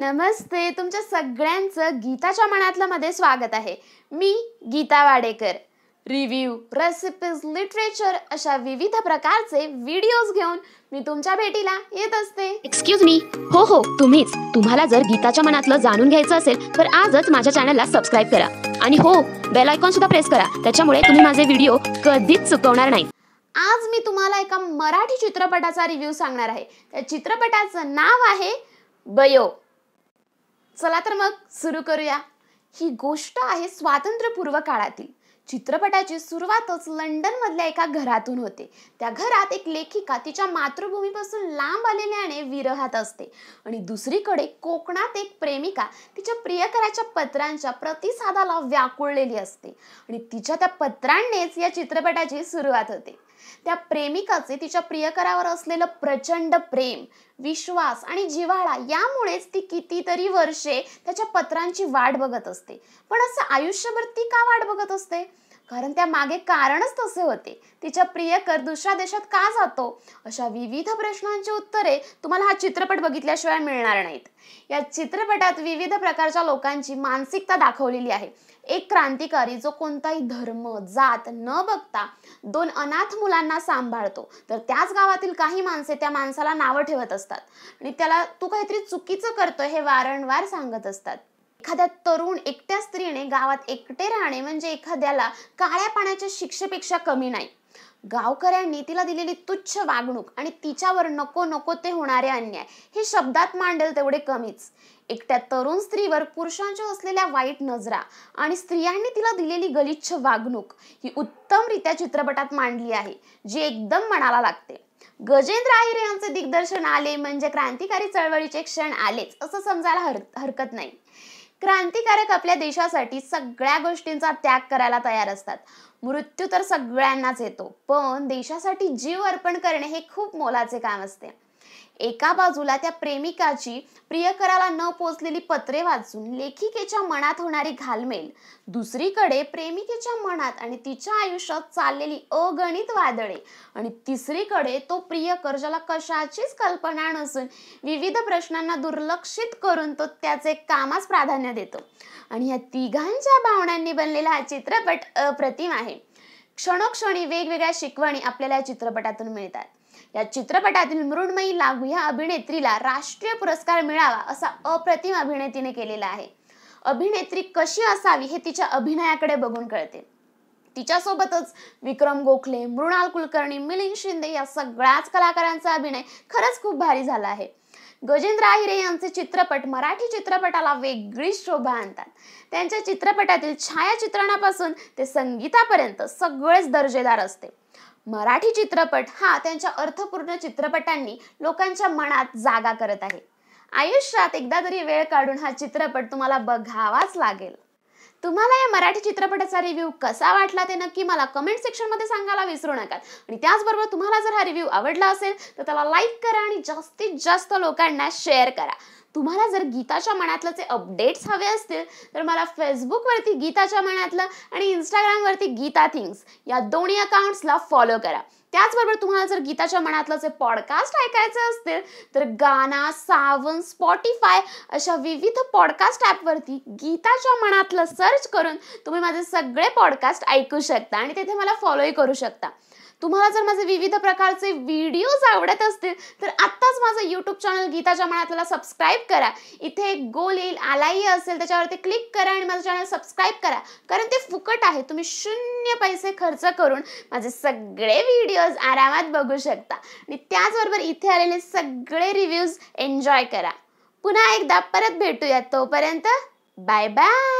नमस्ते तुमच्या सगळ्यांचं गीताच्या मनातलं मध्ये स्वागत आहे मी Geeta Wadekar review recipes literature अशा विविध प्रकारचे व्हिडिओज घेऊन मी तुमच्या भेटीला येत असते एक्सक्यूज मी हो हो तुम्हीच तुम्हाला जर गीताच्या मनातलं जाणून घ्यायचं असेल तर आजच माझ्या चॅनलला सबस्क्राईब करा आणि हो बेल आयकॉन सुद्धा प्रेस करा त्याच्यामुळे तुम्ही माझे व्हिडिओ कधीच चुकवणार नाही आज मी तुम्हाला एका मराठी चित्रपटाचा रिव्ह्यू सांगणार आहे त्या चित्रपटाचं नाव आहे बयो चला तर मग सुरू करूया ही गोष्ट आहे स्वातंत्र्यपूर्व काळातील चित्रपटाची सुरुवातच लंडनमधल्या एका घरातून होते त्या घरात एक लेखिका तिच्या मातृभूमीपासून लांब आलेल्याने विरहात असते आणि दुसरीकडे कोकणात एक प्रेमिका तिच्या प्रियकराच्या पत्रांच्या प्रतिसादाला व्याकुळलेली असते आणि तिच्या त्या पत्रांनीच या चित्रपटाची सुरुवात होते त्या प्रेमिकाचे तिच्या प्रियकरावर असलेलं प्रचंड प्रेम विश्वास आणि जिव्हाळा यामुळेच ती कितीतरी वर्षे त्याच्या पत्रांची वाट बघत असते पण असं आयुष्यभर ती का वाट बघत असते कारण त्या मागे कारणच तसे होते तिच्या प्रियकर दुसऱ्या देशात का जातो अशा विविध प्रश्नांची उत्तरे तुम्हाला हा चित्रपट बघितल्याशिवाय मिळणार नाहीत या चित्रपटात विविध प्रकारच्या लोकांची मानसिकता दाखवलेली आहे एक क्रांतिकारी जो कोणताही धर्म जात न बघता दोन अनाथ मुलांना सांभाळतो तर त्याच गावातील काही माणसे त्या माणसाला नावं ठेवत असतात आणि त्याला तू काहीतरी चुकीचं करतोय हे वारंवार सांगत असतात एखाद्या तरुण एकट्या स्त्रीने गावात एकटे राहणे म्हणजे एखाद्याला काळ्या पाण्याच्या शिक्षेपेक्षा कमी नाही गावकऱ्यांनी तिला दिलेली तुच्छ वागणूक आणि तिच्यावर नको नको ते होणारे अन्याय हे शब्दात मांडेल तेवढे कमीच एकट्या तरुण स्त्रीवर पुरुषांच्या असलेल्या वाईट नजरा आणि स्त्रियांनी तिला दिलेली गलिच्छ वागणूक ही उत्तमरित्या चित्रपटात मांडली आहे जी एकदम मनाला लागते गजेंद्र आहिरे यांचे दिग्दर्शन आले म्हणजे क्रांतिकारी चळवळीचे क्षण आलेच असं समजायला हर हरकत नाही क्रांतिकारक आपल्या देशासाठी सगळ्या गोष्टींचा त्याग करायला तयार असतात मृत्यू तर सगळ्यांनाच येतो पण देशासाठी जीव अर्पण करणे हे खूप मोलाचे काम असते एका बाजूला त्या प्रेमिकाची प्रियकराला न पोचलेली पत्रे वाचून लेखिकेच्या मनात होणारी घालमेल दुसरीकडे प्रेमिकेच्या मनात आणि तिच्या आयुष्यात चाललेली अगणित वादळे आणि तिसरीकडे तो प्रियकर ज्याला कशाचीच कल्पना नसून विविध प्रश्नांना दुर्लक्षित करून तो त्याचे कामास प्राधान्य देतो आणि या तिघांच्या भावनांनी बनलेला हा चित्रपट अप्रतिम आहे क्षणोक्षणी वेगवेगळ्या शिकवणी आपल्याला या चित्रपटातून मिळतात या चित्रपटातील मृण्मयी लागू या अभिनेत्रीला राष्ट्रीय पुरस्कार मिळावा असा अप्रतिम अभिनेतीने केलेला आहे अभिनेत्री कशी असावी हे तिच्या अभिनयाकडे बघून कळते तिच्यासोबतच विक्रम गोखले मृणाल कुलकर्णी मिलिंद शिंदे या सगळ्याच कलाकारांचा अभिनय खरंच खूप भारी झाला आहे गजेंद्र आहिरे यांचे चित्रपट मराठी चित्रपटाला वेगळी शोभा आणतात त्यांच्या चित्रपटातील छायाचित्रणापासून ते संगीतापर्यंत सगळेच दर्जेदार असते मराठी चित्रपट हा त्यांच्या अर्थपूर्ण चित्रपटांनी लोकांच्या मनात जागा करत आहे आयुष्यात एकदा तरी वेळ काढून हा चित्रपट तुम्हाला बघावाच लागेल तुम्हाला या मराठी चित्रपटाचा रिव्ह्यू कसा वाटला ते नक्की मला कमेंट सेक्शन मध्ये सांगायला विसरू नका आणि त्याचबरोबर तुम्हाला जर हा रिव्ह्यू आवडला असेल तर त्याला लाईक करा आणि जास्तीत जास्त लोकांना शेअर करा तुम्हाला जर गीताच्या मनातलं जे अपडेट्स हवे असतील तर मला फेसबुकवरती गीताच्या मनातलं आणि इंस्टाग्रामवरती गीता थिंग्स या दोन्ही अकाउंट्सला फॉलो करा त्याचबरोबर तुम्हाला जर गीताच्या मनातलं जे पॉडकास्ट ऐकायचे असतील तर गाना सावन स्पॉटीफाय अशा विविध पॉडकास्ट ॲपवरती गीताच्या मनातलं सर्च करून तुम्ही माझे सगळे पॉडकास्ट ऐकू शकता आणि तिथे मला फॉलोही करू शकता तुम्हाला जर माझे विविध प्रकारचे व्हिडिओज आवडत असतील तर आत्ताच माझं यूट्यूब चॅनल गीताच्या मनातला सबस्क्राईब करा इथे एक गोल येईल आलाही असेल त्याच्यावरती क्लिक करा आणि माझं चॅनल सबस्क्राईब करा कारण ते फुकट आहे तुम्ही शून्य पैसे खर्च करून माझे सगळे व्हिडिओज आरामात बघू शकता आणि त्याचबरोबर इथे आलेले सगळे रिव्ह्यूज एन्जॉय करा पुन्हा एकदा परत भेटूया तोपर्यंत बाय बाय